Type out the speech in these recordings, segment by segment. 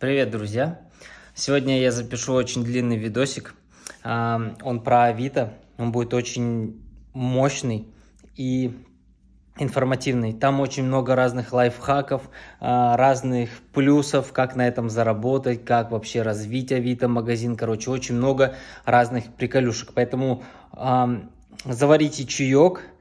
Привет, друзья! Сегодня я запишу очень длинный видосик. А, он про Авито. Он будет очень мощный и информативный. Там очень много разных лайфхаков, а, разных плюсов, как на этом заработать, как вообще развить Авито магазин. Короче, очень много разных приколюшек. Поэтому заварите чаек –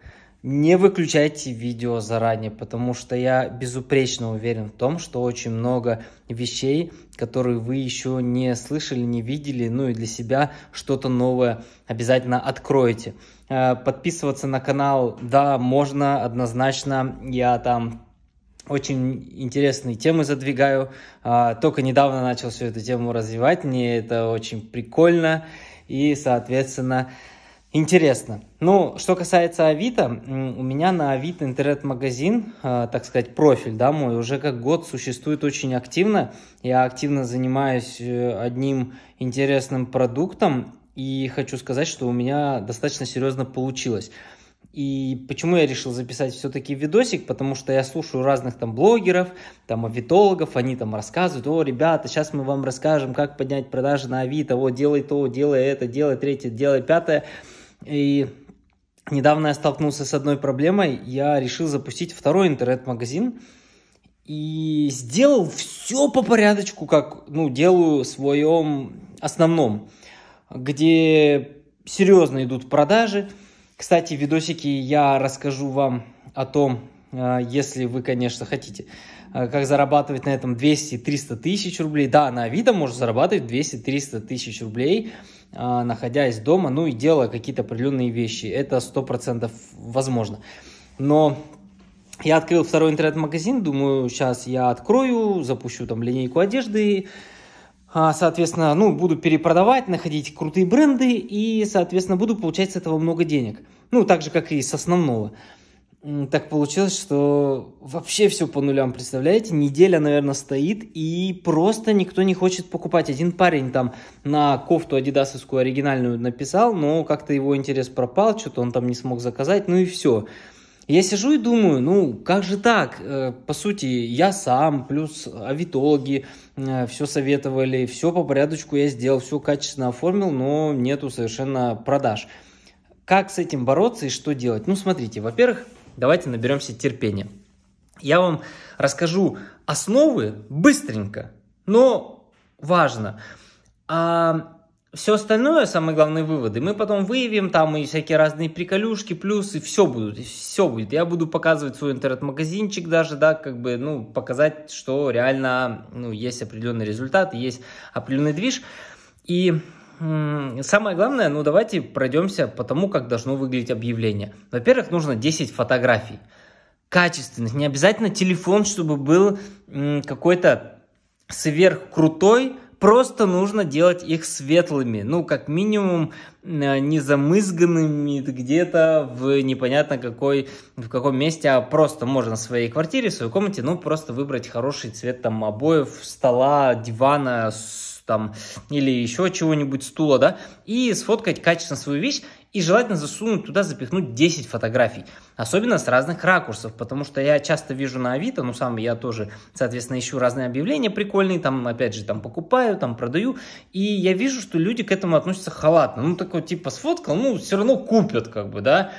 не выключайте видео заранее, потому что я безупречно уверен в том, что очень много вещей, которые вы еще не слышали, не видели, ну и для себя что-то новое обязательно откроете. Э, подписываться на канал, да, можно однозначно, я там очень интересные темы задвигаю. Э, только недавно начал всю эту тему развивать, мне это очень прикольно. И, соответственно, Интересно. Ну, что касается Авито, у меня на Авито интернет-магазин, а, так сказать, профиль, да, мой, уже как год существует очень активно. Я активно занимаюсь э, одним интересным продуктом, и хочу сказать, что у меня достаточно серьезно получилось. И почему я решил записать все-таки видосик, потому что я слушаю разных там блогеров, там авитологов, они там рассказывают, о, ребята, сейчас мы вам расскажем, как поднять продажи на Авито, о, делай то, делай это, делай третье, делай пятое. И недавно я столкнулся с одной проблемой. Я решил запустить второй интернет-магазин и сделал все по порядочку, как ну, делаю в своем основном, где серьезно идут продажи. Кстати, в видосике я расскажу вам о том, э, если вы, конечно, хотите, э, как зарабатывать на этом 200-300 тысяч рублей. Да, на Авито можно зарабатывать 200-300 тысяч рублей – а, находясь дома, ну и делая какие-то определенные вещи. Это 100% возможно. Но я открыл второй интернет-магазин, думаю, сейчас я открою, запущу там линейку одежды, а, соответственно, ну, буду перепродавать, находить крутые бренды и, соответственно, буду получать с этого много денег. Ну, так же, как и с основного так получилось, что вообще все по нулям, представляете? Неделя, наверное, стоит, и просто никто не хочет покупать. Один парень там на кофту адидасовскую оригинальную написал, но как-то его интерес пропал, что-то он там не смог заказать, ну и все. Я сижу и думаю, ну как же так? Э, по сути, я сам, плюс авитологи э, все советовали, все по порядочку я сделал, все качественно оформил, но нету совершенно продаж. Как с этим бороться и что делать? Ну, смотрите, во-первых, Давайте наберемся терпения. Я вам расскажу основы быстренько, но важно. А все остальное, самые главные выводы, мы потом выявим, там и всякие разные приколюшки, плюсы, все будут, все будет. Я буду показывать свой интернет-магазинчик даже, да, как бы, ну, показать, что реально, ну, есть определенный результат, есть определенный движ. И Самое главное, ну давайте пройдемся по тому, как должно выглядеть объявление. Во-первых, нужно 10 фотографий качественных. Не обязательно телефон, чтобы был какой-то сверхкрутой, просто нужно делать их светлыми, ну, как минимум, э, не замызганными где-то в непонятно какой, в каком месте, а просто можно в своей квартире, в своей комнате, ну, просто выбрать хороший цвет там обоев, стола, дивана, там, или еще чего-нибудь, стула, да, и сфоткать качественно свою вещь, и желательно засунуть туда, запихнуть 10 фотографий, особенно с разных ракурсов, потому что я часто вижу на Авито, ну сам я тоже, соответственно, ищу разные объявления прикольные, там, опять же, там покупаю, там продаю, и я вижу, что люди к этому относятся халатно, ну такой типа сфоткал, ну все равно купят, как бы, да,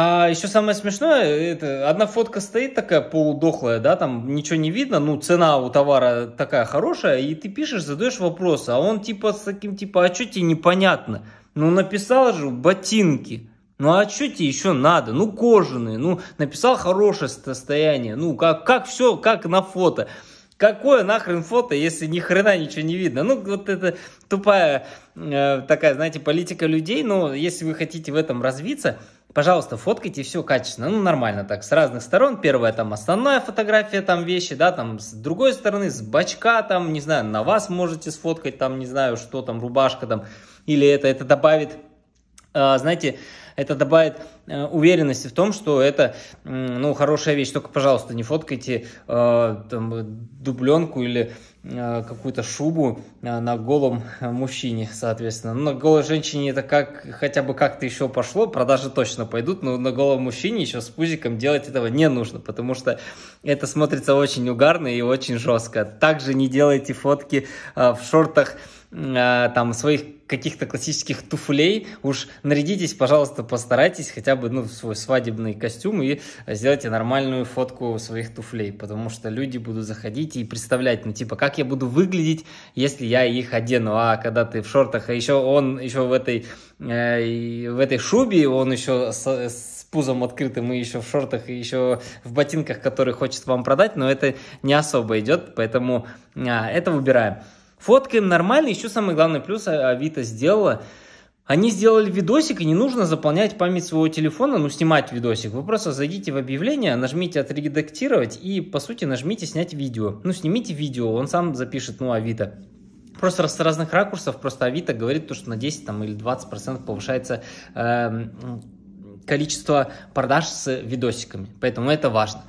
а еще самое смешное, это одна фотка стоит такая полудохлая, да, там ничего не видно, ну цена у товара такая хорошая, и ты пишешь, задаешь вопрос, а он типа с таким, типа, а что тебе непонятно? Ну написал же ботинки, ну а что тебе еще надо? Ну кожаные, ну написал хорошее состояние, ну как, как все, как на фото. Какое нахрен фото, если ни хрена ничего не видно? Ну, вот это тупая э, такая, знаете, политика людей, но если вы хотите в этом развиться, пожалуйста, фоткайте все качественно, ну, нормально так, с разных сторон. Первая там основная фотография, там вещи, да, там с другой стороны, с бачка, там, не знаю, на вас можете сфоткать, там, не знаю, что там, рубашка там, или это, это добавит, э, знаете, это добавит э, уверенности в том, что это, ну, хорошая вещь. Только, пожалуйста, не фоткайте э, там, дубленку или э, какую-то шубу на голом мужчине, соответственно. Но ну, на голой женщине это как хотя бы как-то еще пошло, продажи точно пойдут, но на голом мужчине еще с пузиком делать этого не нужно, потому что это смотрится очень угарно и очень жестко. Также не делайте фотки в шортах Э, там своих каких-то классических туфлей, уж нарядитесь, пожалуйста, постарайтесь хотя бы ну, в свой свадебный костюм и сделайте нормальную фотку своих туфлей, потому что люди будут заходить и представлять, ну типа, как я буду выглядеть, если я их одену, а когда ты в шортах, а еще он еще в этой, э, в этой шубе, он еще с, с пузом открытым и еще в шортах, и еще в ботинках, которые хочет вам продать, но это не особо идет, поэтому э, это выбираем. Фоткаем нормально. Еще самый главный плюс а, а Авито сделала. Они сделали видосик, и не нужно заполнять память своего телефона, ну, снимать видосик. Вы просто зайдите в объявление, нажмите «Отредактировать» и, по сути, нажмите «Снять видео». Ну, снимите видео, он сам запишет, ну, Авито. Просто с разных ракурсов, просто Авито говорит, то, что на 10 там, или 20% повышается э, количество продаж с видосиками. Поэтому это важно.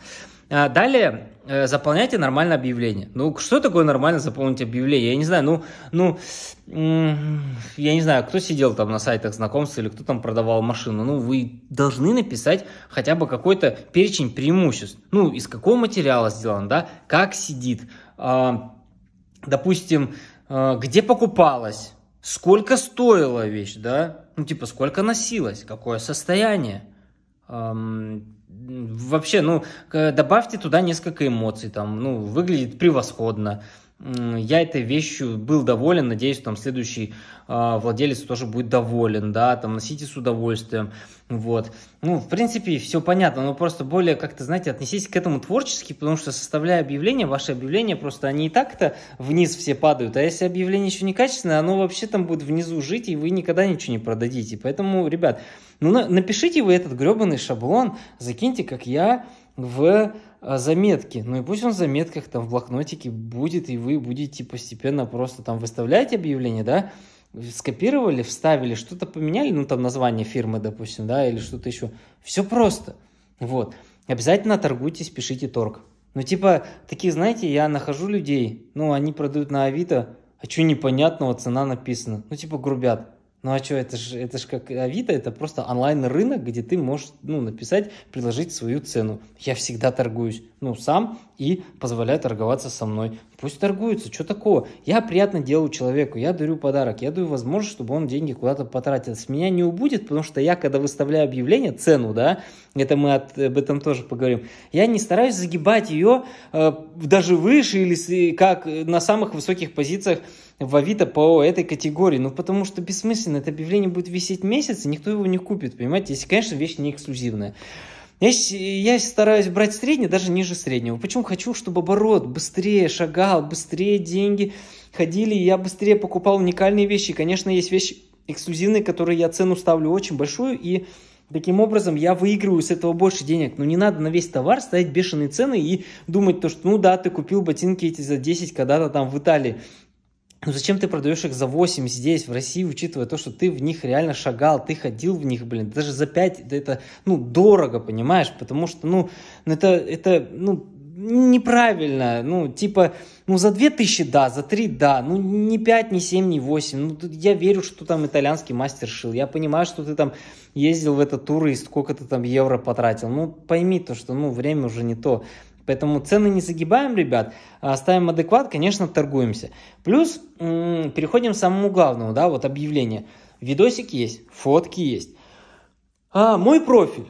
А, далее э, заполняйте нормально объявление. Ну, что такое нормально заполнить объявление? Я не знаю, ну, ну, я не знаю, кто сидел там на сайтах знакомств или кто там продавал машину. Ну, вы должны написать хотя бы какой-то перечень преимуществ. Ну, из какого материала сделан, да, как сидит, а, допустим, э, где покупалась, сколько стоила вещь, да, ну, типа, сколько носилась, какое состояние, вообще, ну, добавьте туда несколько эмоций, там, ну, выглядит превосходно я этой вещью был доволен, надеюсь, там следующий э, владелец тоже будет доволен, да, там носите с удовольствием, вот. Ну, в принципе, все понятно, но просто более как-то, знаете, отнеситесь к этому творчески, потому что составляя объявления, ваши объявления просто, они и так-то вниз все падают, а если объявление еще некачественное, оно вообще там будет внизу жить, и вы никогда ничего не продадите. Поэтому, ребят, ну, напишите вы этот гребаный шаблон, закиньте, как я, в а, заметки. Ну и пусть он в заметках, там, в блокнотике будет, и вы будете постепенно просто там выставлять объявление, да, скопировали, вставили, что-то поменяли, ну, там, название фирмы, допустим, да, или что-то еще. Все просто. Вот. Обязательно торгуйтесь, пишите торг. Ну, типа, такие, знаете, я нахожу людей, ну, они продают на Авито, а что непонятного, цена написана. Ну, типа, грубят. Ну а что, это же это ж как Авито, это просто онлайн-рынок, где ты можешь ну, написать, предложить свою цену. Я всегда торгуюсь, ну, сам и позволяю торговаться со мной. Пусть торгуются, что такого? Я приятно делаю человеку, я дарю подарок, я даю возможность, чтобы он деньги куда-то потратил. С меня не убудет, потому что я, когда выставляю объявление, цену, да, это мы от, об этом тоже поговорим, я не стараюсь загибать ее э, даже выше или как на самых высоких позициях в Авито по этой категории. Ну, потому что бессмысленно, это объявление будет висеть месяц, и никто его не купит, понимаете? Если, конечно, вещь не эксклюзивная. Я, я стараюсь брать среднее, даже ниже среднего. Почему? Хочу, чтобы оборот быстрее шагал, быстрее деньги ходили, и я быстрее покупал уникальные вещи. И, конечно, есть вещи эксклюзивные, которые я цену ставлю очень большую, и Таким образом, я выигрываю с этого больше денег. Но не надо на весь товар ставить бешеные цены и думать, то, что ну да, ты купил ботинки эти за 10 когда-то там в Италии ну зачем ты продаешь их за 8 здесь, в России, учитывая то, что ты в них реально шагал, ты ходил в них, блин, даже за 5 это, ну, дорого, понимаешь, потому что, ну, ну, это, это, ну, неправильно, ну, типа, ну, за 2000 да, за 3 да, ну, не 5, не 7, не 8, ну, я верю, что там итальянский мастер шил, я понимаю, что ты там ездил в этот тур и сколько ты там евро потратил, ну, пойми то, что, ну, время уже не то, Поэтому цены не загибаем, ребят, а ставим адекват, конечно, торгуемся. Плюс переходим к самому главному, да, вот объявление. Видосик есть, фотки есть. А, мой профиль.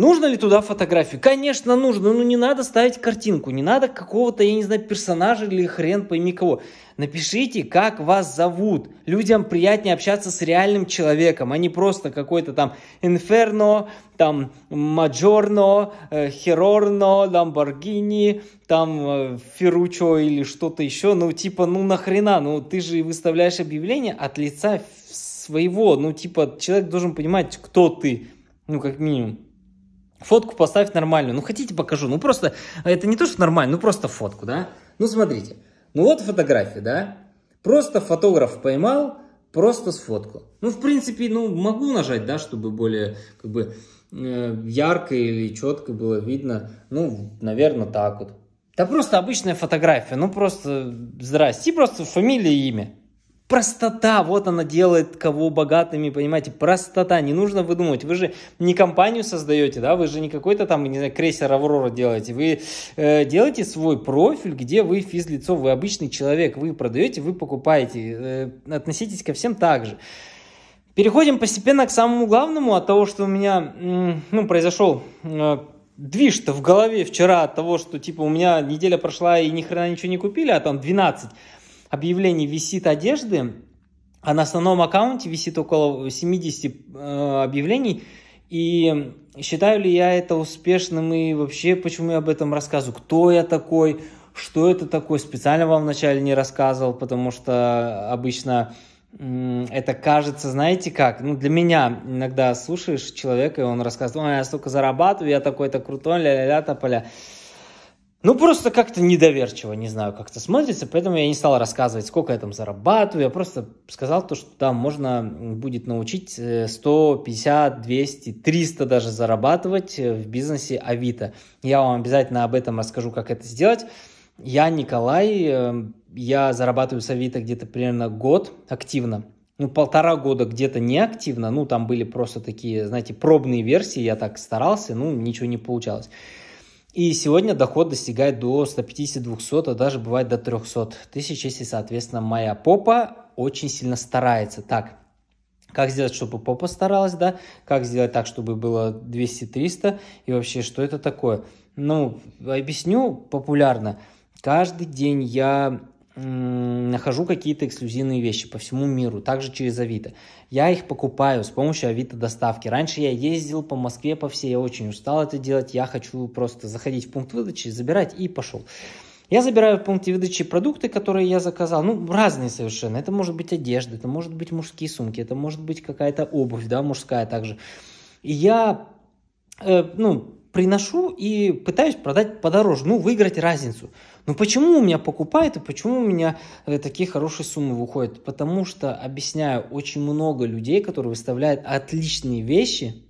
Нужно ли туда фотографию? Конечно, нужно, но не надо ставить картинку, не надо какого-то, я не знаю, персонажа или хрен пойми кого. Напишите, как вас зовут. Людям приятнее общаться с реальным человеком, а не просто какой-то там инферно, там маджорно, э, херорно, ламборгини, там э, феручо или что-то еще. Ну, типа, ну нахрена, ну ты же выставляешь объявление от лица своего. Ну, типа, человек должен понимать, кто ты, ну, как минимум. Фотку поставь нормальную. Ну, хотите, покажу. Ну, просто, это не то, что нормально, ну, просто фотку, да? Ну, смотрите. Ну, вот фотография, да? Просто фотограф поймал, просто сфоткал. Ну, в принципе, ну, могу нажать, да, чтобы более, как бы, э, ярко или четко было видно. Ну, наверное, так вот. Да просто обычная фотография. Ну, просто, здрасте. И просто фамилия и имя. Простота, вот она делает кого богатыми, понимаете, простота, не нужно выдумывать. Вы же не компанию создаете, да, вы же не какой-то там, не знаю, крейсер Аврора делаете. Вы э, делаете свой профиль, где вы физлицо, вы обычный человек, вы продаете, вы покупаете. Э, относитесь ко всем так же. Переходим постепенно к самому главному, от того, что у меня ну, произошел э, движ-то в голове вчера, от того, что типа у меня неделя прошла и ни хрена ничего не купили, а там 12 объявлений висит одежды, а на основном аккаунте висит около 70 э, объявлений. И считаю ли я это успешным и вообще почему я об этом рассказываю? Кто я такой? Что это такое? Специально вам вначале не рассказывал, потому что обычно это кажется, знаете как, ну, для меня иногда слушаешь человека, и он рассказывает, ой, я столько зарабатываю, я такой-то крутой, ля-ля-ля, тополя. -ля -ля ну, просто как-то недоверчиво, не знаю, как это смотрится, поэтому я не стал рассказывать, сколько я там зарабатываю, я просто сказал то, что там можно будет научить 150, 200, 300 даже зарабатывать э, в бизнесе Авито. Я вам обязательно об этом расскажу, как это сделать. Я Николай, эм, я зарабатываю с Авито где-то примерно год активно, ну, полтора года где-то неактивно, ну, там были просто такие, знаете, пробные версии, я так старался, ну, ничего не получалось. И сегодня доход достигает до 150-200, а даже бывает до 300 тысяч, если, соответственно, моя попа очень сильно старается. Так, как сделать, чтобы попа старалась, да? Как сделать так, чтобы было 200-300? И вообще, что это такое? Ну, объясню популярно. Каждый день я нахожу какие-то эксклюзивные вещи по всему миру, также через Авито. Я их покупаю с помощью Авито доставки. Раньше я ездил по Москве, по всей, я очень устал это делать, я хочу просто заходить в пункт выдачи, забирать и пошел. Я забираю в пункте выдачи продукты, которые я заказал, ну, разные совершенно. Это может быть одежда, это может быть мужские сумки, это может быть какая-то обувь, да, мужская также. И я, э, ну, приношу и пытаюсь продать подороже, ну, выиграть разницу. Ну почему у меня покупают и почему у меня э, такие хорошие суммы выходят? Потому что, объясняю, очень много людей, которые выставляют отличные вещи,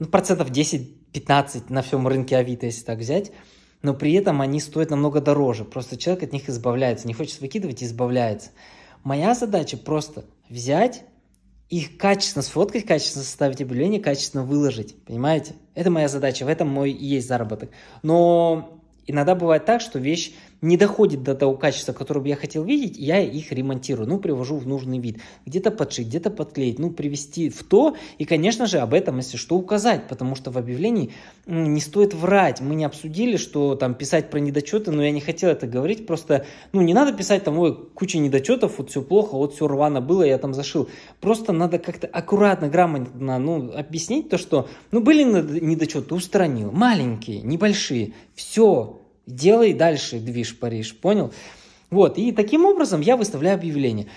ну, процентов 10-15 на всем рынке Авито, если так взять, но при этом они стоят намного дороже. Просто человек от них избавляется, не хочет выкидывать избавляется. Моя задача просто взять их качественно сфоткать, качественно составить объявление, качественно выложить. Понимаете? Это моя задача, в этом мой и есть заработок. Но иногда бывает так, что вещь не доходит до того качества, которое бы я хотел видеть, я их ремонтирую, ну, привожу в нужный вид. Где-то подшить, где-то подклеить, ну, привести в то, и, конечно же, об этом, если что, указать, потому что в объявлении не стоит врать. Мы не обсудили, что там писать про недочеты, но я не хотел это говорить, просто, ну, не надо писать там, ой, куча недочетов, вот все плохо, вот все рвано было, я там зашил. Просто надо как-то аккуратно, грамотно, ну, объяснить то, что, ну, были недочеты, устранил, маленькие, небольшие, все, Делай дальше, движ Париж, понял? Вот, и таким образом я выставляю объявление.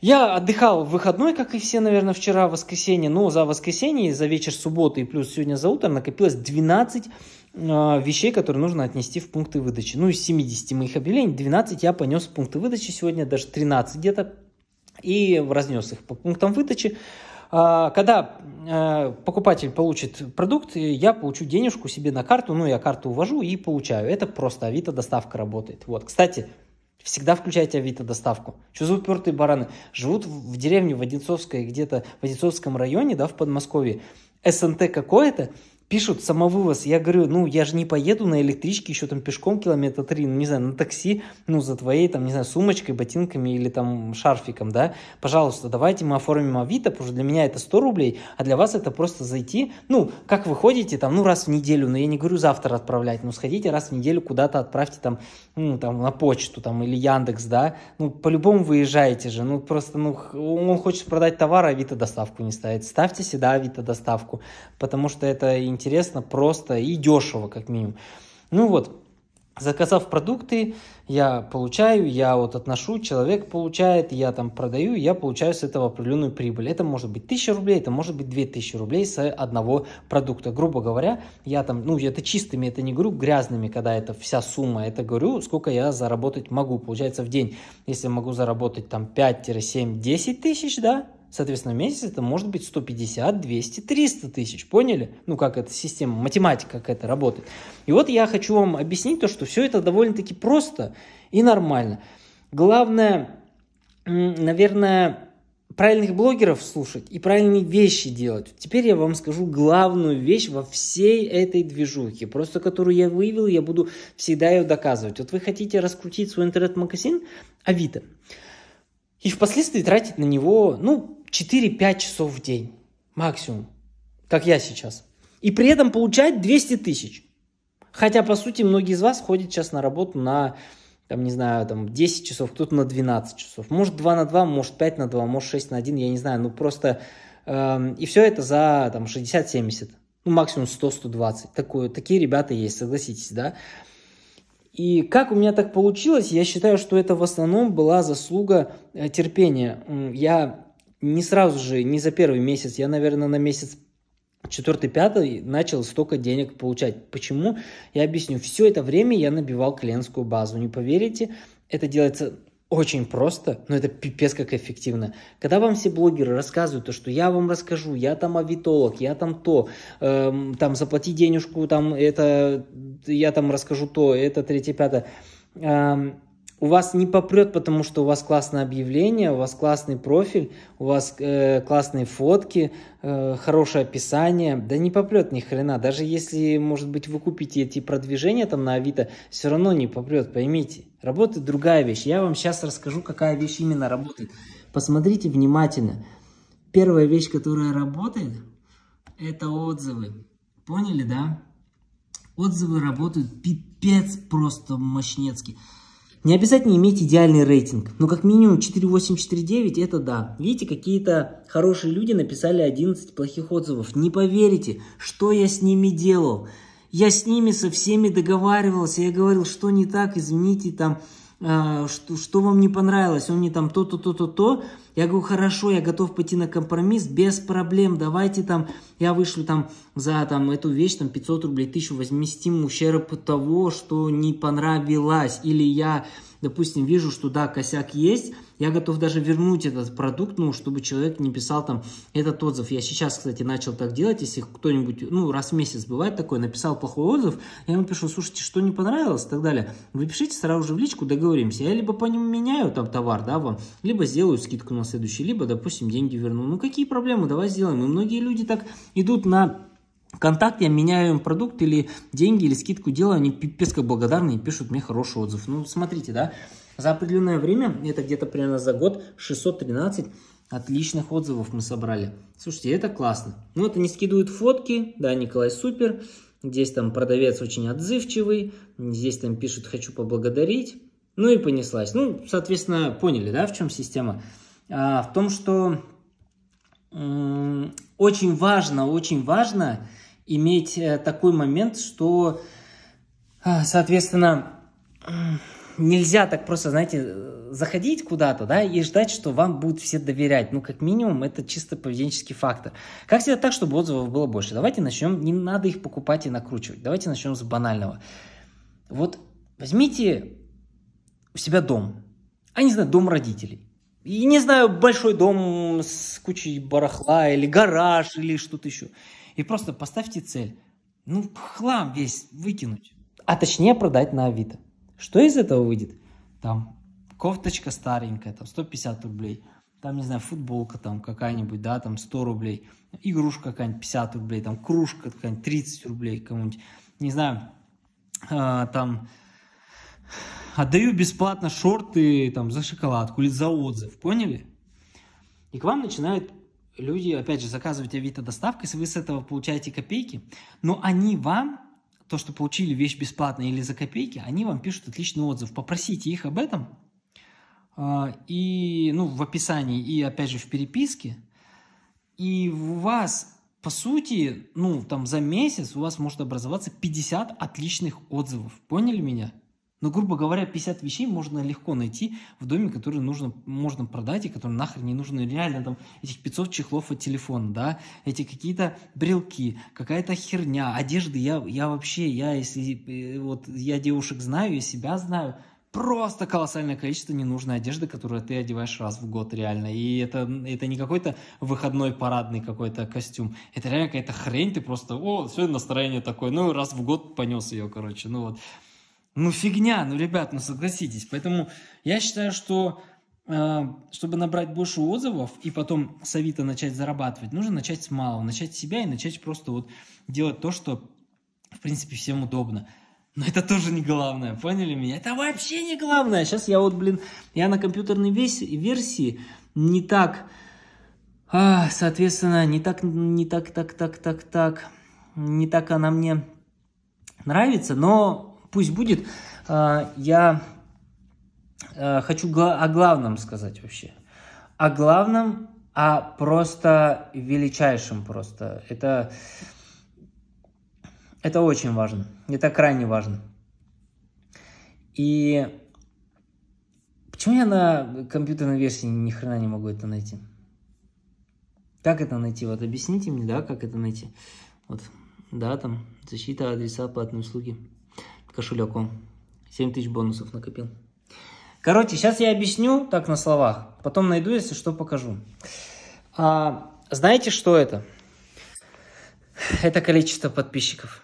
Я отдыхал в выходной, как и все, наверное, вчера, в воскресенье, но за воскресенье, за вечер субботы и плюс сегодня за утро накопилось 12 э, а, вещей, которые нужно отнести в пункты выдачи. Ну, из 70 моих объявлений 12 я понес в пункты выдачи сегодня, даже 13 где-то, и разнес их по пунктам выдачи. А, когда э, покупатель получит продукт, э, я получу денежку себе на карту, ну, я карту увожу и получаю. Это просто Авито доставка работает. Вот, кстати, Всегда включайте Авито доставку. Что за упертые бараны? Живут в деревне в Одинцовской где-то в Одинцовском районе, да, в Подмосковье. СНТ какое-то, пишут самовывоз. Я говорю, ну, я же не поеду на электричке еще там пешком километра три, ну, не знаю, на такси, ну, за твоей, там, не знаю, сумочкой, ботинками или там шарфиком, да. Пожалуйста, давайте мы оформим Авито, потому что для меня это 100 рублей, а для вас это просто зайти, ну, как вы ходите, там, ну, раз в неделю, но я не говорю завтра отправлять, ну, сходите раз в неделю куда-то отправьте там, ну, там, на почту, там, или Яндекс, да. Ну, по-любому выезжаете же, ну, просто, ну, он хочет продать товар, а Авито доставку не ставит. Ставьте всегда Авито доставку, потому что это интересно интересно, просто и дешево, как минимум. Ну вот, заказав продукты, я получаю, я вот отношу, человек получает, я там продаю, я получаю с этого определенную прибыль. Это может быть 1000 рублей, это может быть 2000 рублей с одного продукта. Грубо говоря, я там, ну, это чистыми, это не говорю грязными, когда это вся сумма, это говорю, сколько я заработать могу, получается, в день. Если могу заработать там 5-7-10 тысяч, да, Соответственно, в месяц это может быть 150, 200, 300 тысяч. Поняли? Ну, как эта система, математика, как это работает. И вот я хочу вам объяснить то, что все это довольно-таки просто и нормально. Главное, наверное, правильных блогеров слушать и правильные вещи делать. Теперь я вам скажу главную вещь во всей этой движухе, просто которую я выявил, я буду всегда ее доказывать. Вот вы хотите раскрутить свой интернет-магазин Авито, и впоследствии тратить на него, ну, 4-5 часов в день максимум, как я сейчас. И при этом получать 200 тысяч. Хотя, по сути, многие из вас ходят сейчас на работу на, там, не знаю, там 10 часов, кто-то на 12 часов. Может 2 на 2, может 5 на 2, может 6 на 1, я не знаю. Ну просто... Э, и все это за там 60-70. Ну максимум 100-120. Такое, такие ребята есть, согласитесь, да? И как у меня так получилось, я считаю, что это в основном была заслуга э, терпения. Я не сразу же, не за первый месяц, я, наверное, на месяц четвертый, пятый начал столько денег получать. Почему? Я объясню. Все это время я набивал клиентскую базу. Не поверите, это делается очень просто, но это пипец как эффективно. Когда вам все блогеры рассказывают то, что я вам расскажу, я там авитолог, я там то, эм, там заплати денежку, там это, я там расскажу то, это, третье, пятое. Эм, у вас не попрет, потому что у вас классное объявление, у вас классный профиль, у вас э, классные фотки, э, хорошее описание. Да не попрет ни хрена. Даже если, может быть, вы купите эти продвижения там на Авито, все равно не попрет, поймите. Работает другая вещь. Я вам сейчас расскажу, какая вещь именно работает. Посмотрите внимательно. Первая вещь, которая работает, это отзывы. Поняли, да? Отзывы работают пипец просто мощнецкий. Не обязательно иметь идеальный рейтинг, но как минимум 4.8-4.9 это да. Видите, какие-то хорошие люди написали 11 плохих отзывов. Не поверите, что я с ними делал. Я с ними со всеми договаривался, я говорил, что не так, извините, там «А, что, что вам не понравилось, он мне там то-то, то-то, то. Я говорю, хорошо, я готов пойти на компромисс, без проблем, давайте там, я вышлю там за там эту вещь, там 500 рублей, 1000, возместим ущерб того, что не понравилось, или я, допустим, вижу, что да, косяк есть, я готов даже вернуть этот продукт, ну, чтобы человек не писал там этот отзыв. Я сейчас, кстати, начал так делать, если кто-нибудь, ну, раз в месяц бывает такое, написал плохой отзыв, я ему пишу, слушайте, что не понравилось и так далее. Вы пишите сразу же в личку, договоримся. Я либо по нему меняю там товар, да, вам, либо сделаю скидку на следующий, либо, допустим, деньги верну. Ну, какие проблемы, давай сделаем. И многие люди так идут на ВКонтакте я меняю им продукт или деньги, или скидку делаю, они пипец как благодарны и пишут мне хороший отзыв. Ну, смотрите, да, за определенное время, это где-то примерно за год, 613 отличных отзывов мы собрали. Слушайте, это классно. Ну, это не скидывают фотки, да, Николай Супер, здесь там продавец очень отзывчивый, здесь там пишут «хочу поблагодарить», ну и понеслась. Ну, соответственно, поняли, да, в чем система? А, в том, что очень важно, очень важно иметь э, такой момент, что, а, соответственно, нельзя так просто, знаете, заходить куда-то, да, и ждать, что вам будут все доверять. Ну, как минимум, это чисто поведенческий фактор. Как сделать так, чтобы отзывов было больше? Давайте начнем, не надо их покупать и накручивать. Давайте начнем с банального. Вот возьмите у себя дом, а не знаю, дом родителей. И не знаю, большой дом с кучей барахла, или гараж, или что-то еще. И просто поставьте цель. Ну, хлам весь выкинуть. А точнее продать на Авито. Что из этого выйдет? Там кофточка старенькая, там 150 рублей. Там, не знаю, футболка там какая-нибудь, да, там 100 рублей. Игрушка какая-нибудь 50 рублей, там кружка какая-нибудь 30 рублей кому-нибудь. Не знаю, э, там Отдаю бесплатно шорты там, за шоколадку или за отзыв, поняли? И к вам начинают люди, опять же, заказывать авито доставкой, если вы с этого получаете копейки, но они вам, то, что получили вещь бесплатно или за копейки, они вам пишут отличный отзыв. Попросите их об этом а, и, ну, в описании, и, опять же, в переписке. И у вас, по сути, ну, там за месяц у вас может образоваться 50 отличных отзывов. Поняли меня? Но, ну, грубо говоря, 50 вещей можно легко найти в доме, которые нужно, можно продать и которые нахрен не нужны. Реально там этих 500 чехлов от телефона, да, эти какие-то брелки, какая-то херня, одежды. Я, я вообще, я если э, вот я девушек знаю, я себя знаю, просто колоссальное количество ненужной одежды, которую ты одеваешь раз в год реально. И это, это не какой-то выходной парадный какой-то костюм. Это реально какая-то хрень, ты просто, о, все настроение такое, ну раз в год понес ее, короче, ну вот. Ну фигня, ну ребят, ну согласитесь. Поэтому я считаю, что э, чтобы набрать больше отзывов и потом с Авито начать зарабатывать, нужно начать с малого, начать с себя и начать просто вот делать то, что, в принципе, всем удобно. Но это тоже не главное, поняли меня? Это вообще не главное. Сейчас я вот, блин, я на компьютерной версии не так, а, соответственно, не так, не так, так, так, так, так, не так она мне нравится, но пусть будет. А, я а, хочу о главном сказать вообще. О главном, а просто величайшем просто. Это, это очень важно. Это крайне важно. И почему я на компьютерной версии ни хрена не могу это найти? Как это найти? Вот объясните мне, да, как это найти? Вот, да, там, защита адреса платной услуги кошелек вам. 7 тысяч бонусов накопил. Короче, сейчас я объясню так на словах. Потом найду, если что, покажу. А, знаете, что это? Это количество подписчиков.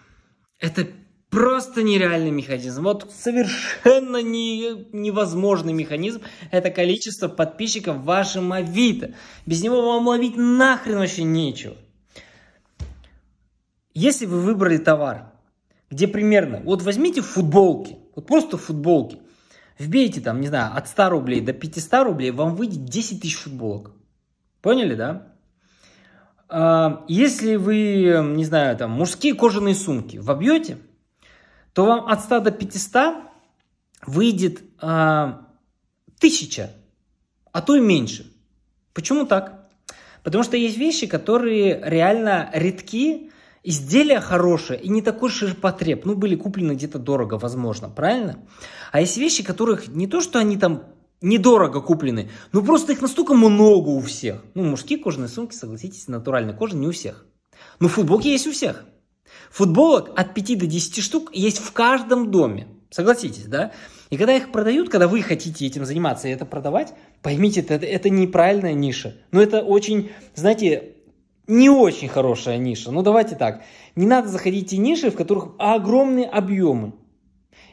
Это просто нереальный механизм. Вот совершенно не, невозможный механизм. Это количество подписчиков в вашем Авито. Без него вам ловить нахрен вообще нечего. Если вы выбрали товар, где примерно, вот возьмите футболки, вот просто футболки, вбейте там, не знаю, от 100 рублей до 500 рублей, вам выйдет 10 тысяч футболок. Поняли, да? А, если вы, не знаю, там, мужские кожаные сумки вобьете, то вам от 100 до 500 выйдет а, 1000, а то и меньше. Почему так? Потому что есть вещи, которые реально редки, изделие хорошее и не такой ширпотреб. Ну, были куплены где-то дорого, возможно, правильно? А есть вещи, которых не то, что они там недорого куплены, но просто их настолько много у всех. Ну, мужские кожаные сумки, согласитесь, натуральная кожа не у всех. Но футболки есть у всех. Футболок от 5 до 10 штук есть в каждом доме. Согласитесь, да? И когда их продают, когда вы хотите этим заниматься и это продавать, поймите, это, это неправильная ниша. Но это очень, знаете, не очень хорошая ниша. Ну давайте так, не надо заходить в те ниши, в которых огромные объемы.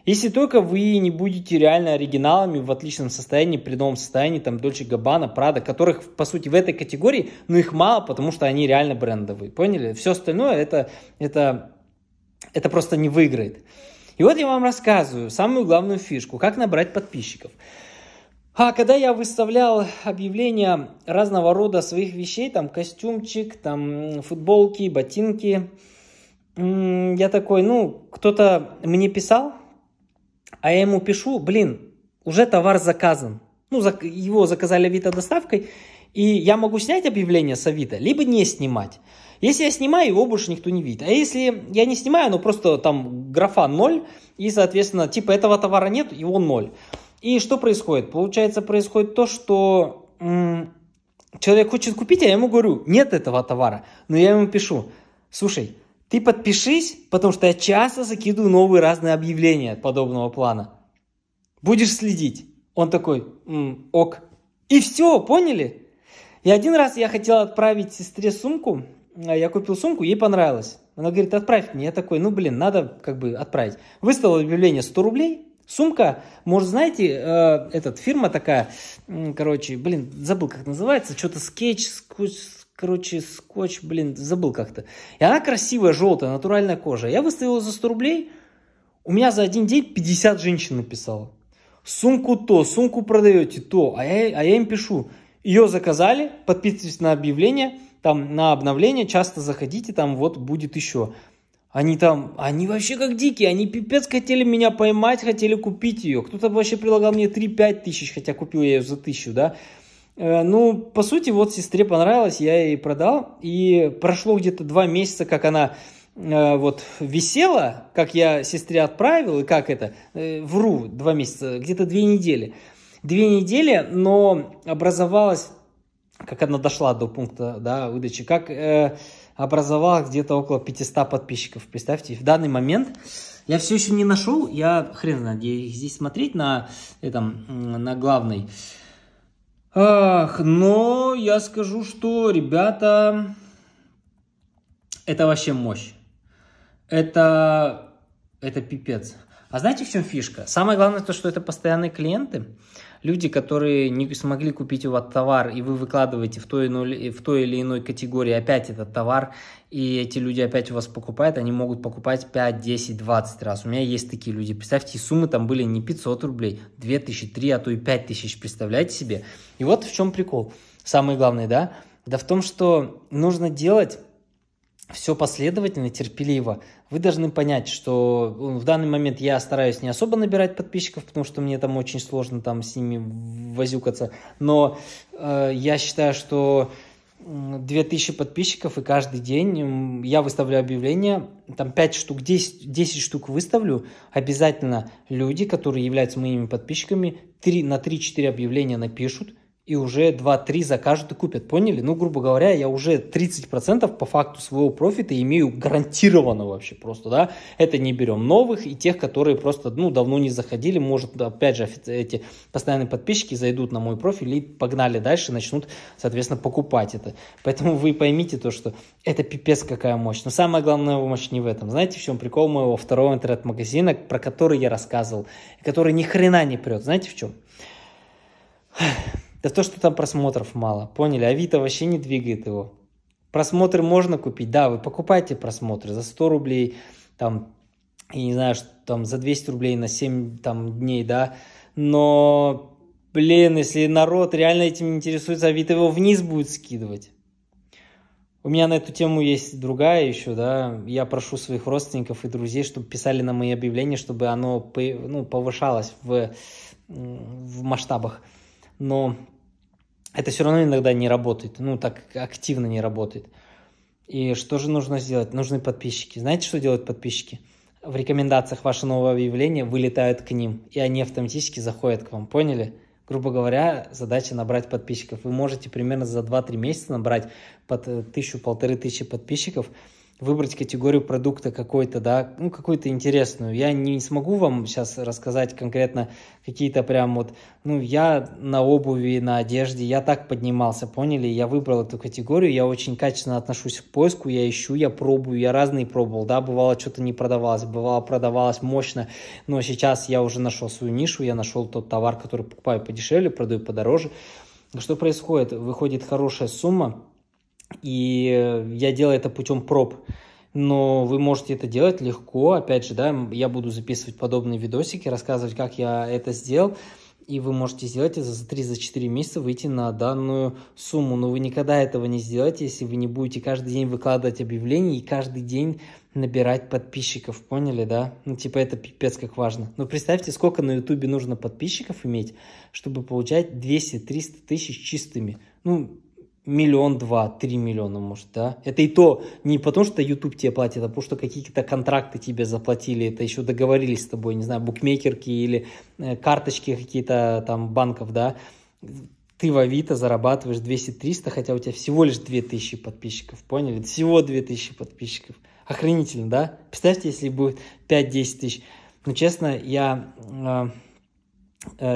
Если только вы не будете реально оригиналами в отличном состоянии, при новом состоянии, там, Dolce Gabbana, Prada, которых, по сути, в этой категории, но их мало, потому что они реально брендовые, поняли? Все остальное, это, это, это просто не выиграет. И вот я вам рассказываю самую главную фишку, как набрать подписчиков. А когда я выставлял объявления разного рода своих вещей, там костюмчик, там футболки, ботинки, я такой, ну, кто-то мне писал, а я ему пишу, блин, уже товар заказан. Ну, его заказали Авито доставкой, и я могу снять объявление с Авито, либо не снимать. Если я снимаю, его больше никто не видит. А если я не снимаю, ну просто там графа ноль и, соответственно, типа этого товара нет, его ноль. И что происходит? Получается, происходит то, что м- человек хочет купить, а я ему говорю, нет этого товара. Но я ему пишу, слушай, ты подпишись, потому что я часто закидываю новые разные объявления подобного плана. Будешь следить. Он такой, м, ок. И все, поняли? И один раз я хотел отправить сестре сумку, а я купил сумку, ей понравилось. Она говорит, отправь мне. Я такой, ну блин, надо как бы отправить. Выставил объявление 100 рублей, Сумка, может, знаете, э, этот, фирма такая, короче, блин, забыл, как называется, что-то скетч, скотч, короче, скотч, блин, забыл как-то. И она красивая, желтая, натуральная кожа. Я выставил за 100 рублей, у меня за один день 50 женщин написало. Сумку то, сумку продаете то, а я, а я им пишу. Ее заказали, подписывайтесь на объявление, там на обновление, часто заходите, там вот будет еще. Они там, они вообще как дикие, они пипец хотели меня поймать, хотели купить ее. Кто-то вообще предлагал мне 3-5 тысяч, хотя купил я ее за тысячу, да. Э, ну, по сути, вот сестре понравилось, я ей продал. И прошло где-то два месяца, как она э, вот висела, как я сестре отправил, и как это, э, вру, два месяца, где-то две недели. Две недели, но образовалась, как она дошла до пункта да, выдачи, как э, образовал где-то около 500 подписчиков. Представьте, в данный момент я все еще не нашел, я хрен знает, где их здесь смотреть на, этом, на главной. Ах, но я скажу, что, ребята, это вообще мощь. Это, это пипец. А знаете, в чем фишка? Самое главное то, что это постоянные клиенты, люди, которые не смогли купить у вас товар, и вы выкладываете в той, иной, в той или иной категории опять этот товар, и эти люди опять у вас покупают, они могут покупать 5, 10, 20 раз. У меня есть такие люди. Представьте, суммы там были не 500 рублей, 2000, 3, а то и 5000, представляете себе? И вот в чем прикол, Самое главное, да? Да в том, что нужно делать все последовательно, терпеливо, вы должны понять, что ну, в данный момент я стараюсь не особо набирать подписчиков, потому что мне там очень сложно там с ними возюкаться, но э, я считаю, что 2000 подписчиков, и каждый день я выставляю объявления, там 5 штук, 10, 10 штук выставлю, обязательно люди, которые являются моими подписчиками, 3, на 3-4 объявления напишут, и уже 2-3 закажут и купят. Поняли? Ну, грубо говоря, я уже 30% по факту своего профита имею гарантированно вообще просто, да. Это не берем новых и тех, которые просто, ну, давно не заходили. Может, опять же, эти постоянные подписчики зайдут на мой профиль и погнали дальше, начнут, соответственно, покупать это. Поэтому вы поймите то, что это пипец какая мощь. Но самое главное его мощь не в этом. Знаете, в чем прикол моего второго интернет-магазина, про который я рассказывал, который ни хрена не прет. Знаете, в чем? Да то, что там просмотров мало. Поняли, Авито вообще не двигает его. Просмотры можно купить, да, вы покупайте просмотры за 100 рублей, там, я не знаю, что, там, за 200 рублей на 7 там, дней, да, но, блин, если народ реально этим интересуется, Авито его вниз будет скидывать. У меня на эту тему есть другая еще, да, я прошу своих родственников и друзей, чтобы писали на мои объявления, чтобы оно ну, повышалось в, в масштабах. Но это все равно иногда не работает, ну, так активно не работает. И что же нужно сделать? Нужны подписчики. Знаете, что делают подписчики? В рекомендациях ваше новое объявление вылетают к ним, и они автоматически заходят к вам, поняли? Грубо говоря, задача набрать подписчиков. Вы можете примерно за 2-3 месяца набрать под э, тысячу-полторы тысячи подписчиков – выбрать категорию продукта какой-то, да, ну, какую-то интересную. Я не смогу вам сейчас рассказать конкретно какие-то прям вот, ну, я на обуви, на одежде, я так поднимался, поняли? Я выбрал эту категорию, я очень качественно отношусь к поиску, я ищу, я пробую, я разные пробовал, да, бывало что-то не продавалось, бывало продавалось мощно, но сейчас я уже нашел свою нишу, я нашел тот товар, который покупаю подешевле, продаю подороже. Что происходит? Выходит хорошая сумма, и я делаю это путем проб. Но вы можете это делать легко. Опять же, да, я буду записывать подобные видосики, рассказывать, как я это сделал. И вы можете сделать это за 3-4 месяца, выйти на данную сумму. Но вы никогда этого не сделаете, если вы не будете каждый день выкладывать объявления и каждый день набирать подписчиков. Поняли, да? Ну, типа, это пипец как важно. Но представьте, сколько на Ютубе нужно подписчиков иметь, чтобы получать 200-300 тысяч чистыми. Ну, миллион два, три миллиона, может, да? Это и то не потому, что YouTube тебе платит, а потому, что какие-то контракты тебе заплатили, это еще договорились с тобой, не знаю, букмекерки или э, карточки какие-то там банков, да? Ты в Авито зарабатываешь 200-300, хотя у тебя всего лишь 2000 подписчиков, поняли? Всего 2000 подписчиков. Охренительно, да? Представьте, если будет 5-10 тысяч. Ну, честно, я... Э, э,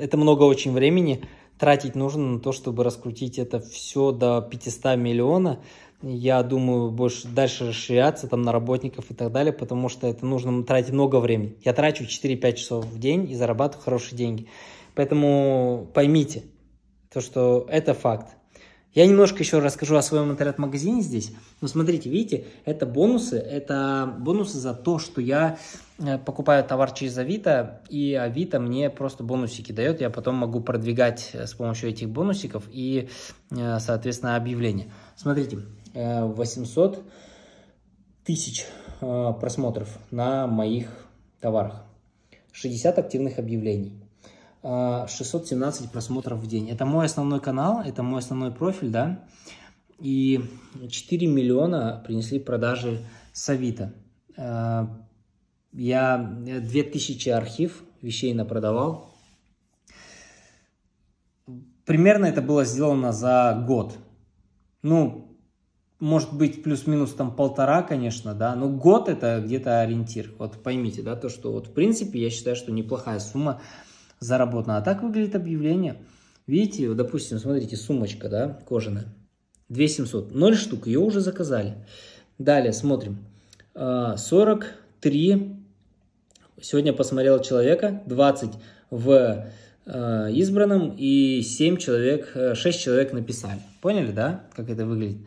это много очень времени, тратить нужно на то, чтобы раскрутить это все до 500 миллиона. Я думаю, больше дальше расширяться там на работников и так далее, потому что это нужно тратить много времени. Я трачу 4-5 часов в день и зарабатываю хорошие деньги. Поэтому поймите, то, что это факт. Я немножко еще расскажу о своем интернет-магазине здесь. Но смотрите, видите, это бонусы. Это бонусы за то, что я э, покупаю товар через Авито, и Авито мне просто бонусики дает. Я потом могу продвигать э, с помощью этих бонусиков и, э, соответственно, объявления. Смотрите, 800 тысяч просмотров на моих товарах. 60 активных объявлений. 617 э, просмотров в день. Это мой основной канал, это мой основной профиль, да. И 4 миллиона принесли продажи с Авито. Э, я 2000 э, архив вещей напродавал. Примерно это было сделано за год. Ну, может быть, плюс-минус там полтора, конечно, да, но год это где-то ориентир. Вот поймите, да, то, что вот в принципе я считаю, что неплохая сумма заработано. А так выглядит объявление. Видите, вот, допустим, смотрите, сумочка, да, кожаная. 2700. 0 штук, ее уже заказали. Далее смотрим. 43. А, Сегодня посмотрел человека. 20 в э, избранном и 7 человек, 6 э, человек написали. Поняли, да, как это выглядит?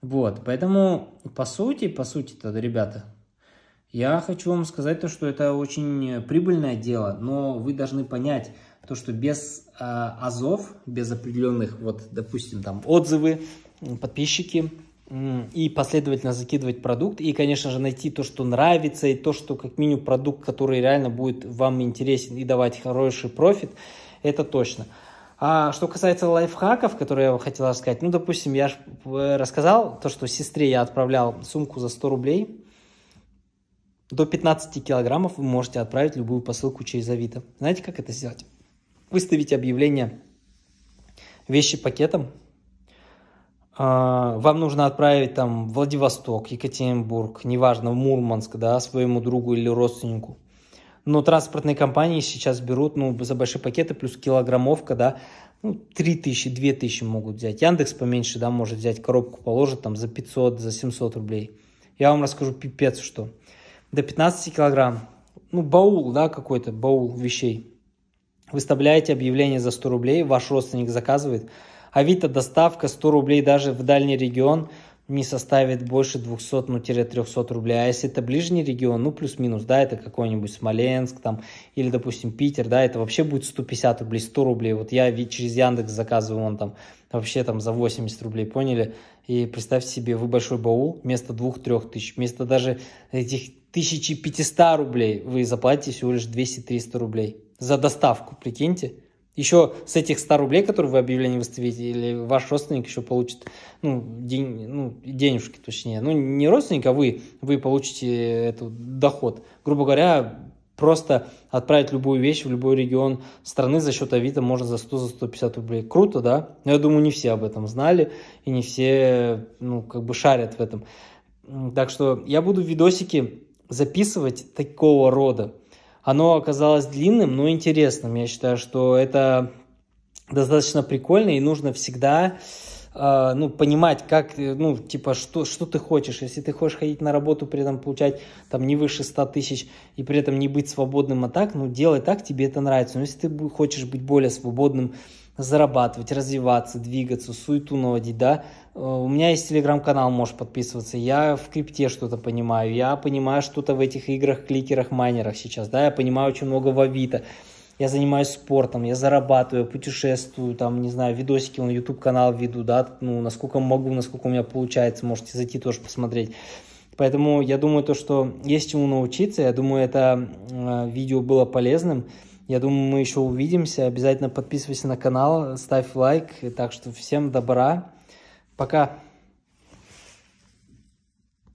Вот, поэтому по сути, по сути-то, ребята, я хочу вам сказать то, что это очень прибыльное дело, но вы должны понять то, что без э, азов, без определенных, вот, допустим, там отзывы, подписчики, и последовательно закидывать продукт, и, конечно же, найти то, что нравится, и то, что как минимум продукт, который реально будет вам интересен и давать хороший профит, это точно. А что касается лайфхаков, которые я вам хотел рассказать, ну, допустим, я э, рассказал то, что сестре я отправлял сумку за 100 рублей, до 15 килограммов вы можете отправить любую посылку через Авито. Знаете, как это сделать? Выставить объявление вещи пакетом. А, вам нужно отправить там Владивосток, Екатеринбург, неважно, в Мурманск, да, своему другу или родственнику. Но транспортные компании сейчас берут ну, за большие пакеты, плюс килограммовка, да, ну, 3000, 2000 могут взять. Яндекс поменьше, да, может взять коробку, положит там за 500, за 700 рублей. Я вам расскажу пипец, что до 15 килограмм. Ну, баул, да, какой-то, баул вещей. Выставляете объявление за 100 рублей, ваш родственник заказывает. А Авито доставка 100 рублей даже в дальний регион не составит больше 200, ну, 300 рублей. А если это ближний регион, ну, плюс-минус, да, это какой-нибудь Смоленск там, или, допустим, Питер, да, это вообще будет 150 рублей, 100 рублей. Вот я через Яндекс заказываю, он там вообще там за 80 рублей, поняли? И представьте себе, вы большой баул, вместо 2-3 тысяч, вместо даже этих 1500 рублей вы заплатите всего лишь 200-300 рублей за доставку, прикиньте. Еще с этих 100 рублей, которые вы объявление выставите, или ваш родственник еще получит, ну, день, ну, денежки точнее. Ну, не родственник, а вы, вы получите этот доход. Грубо говоря, просто отправить любую вещь в любой регион страны за счет Авито можно за 100, за 150 рублей. Круто, да? Но я думаю, не все об этом знали, и не все, ну, как бы шарят в этом. Так что я буду видосики записывать такого рода. Оно оказалось длинным, но интересным. Я считаю, что это достаточно прикольно и нужно всегда а, ну, понимать, как, э, ну, типа, что, что ты хочешь. Если ты хочешь ходить на работу, при этом получать там не выше 100 тысяч и при этом не быть свободным, а так, ну, делай так, тебе это нравится. Но если ты хочешь быть более свободным, зарабатывать, развиваться, двигаться, суету наводить, да. Э, у меня есть телеграм-канал, можешь подписываться. Я в крипте что-то понимаю, я понимаю что-то в этих играх, кликерах, майнерах сейчас, да, я понимаю очень много в Авито. Я занимаюсь спортом, я зарабатываю, путешествую, там, не знаю, видосики на YouTube канал веду, да, ну, насколько могу, насколько у меня получается, можете зайти тоже посмотреть. Поэтому я думаю то, что есть чему научиться, я думаю, это э, видео было полезным. Я думаю, мы еще увидимся. Обязательно подписывайся на канал, ставь лайк. Так что всем добра. Пока.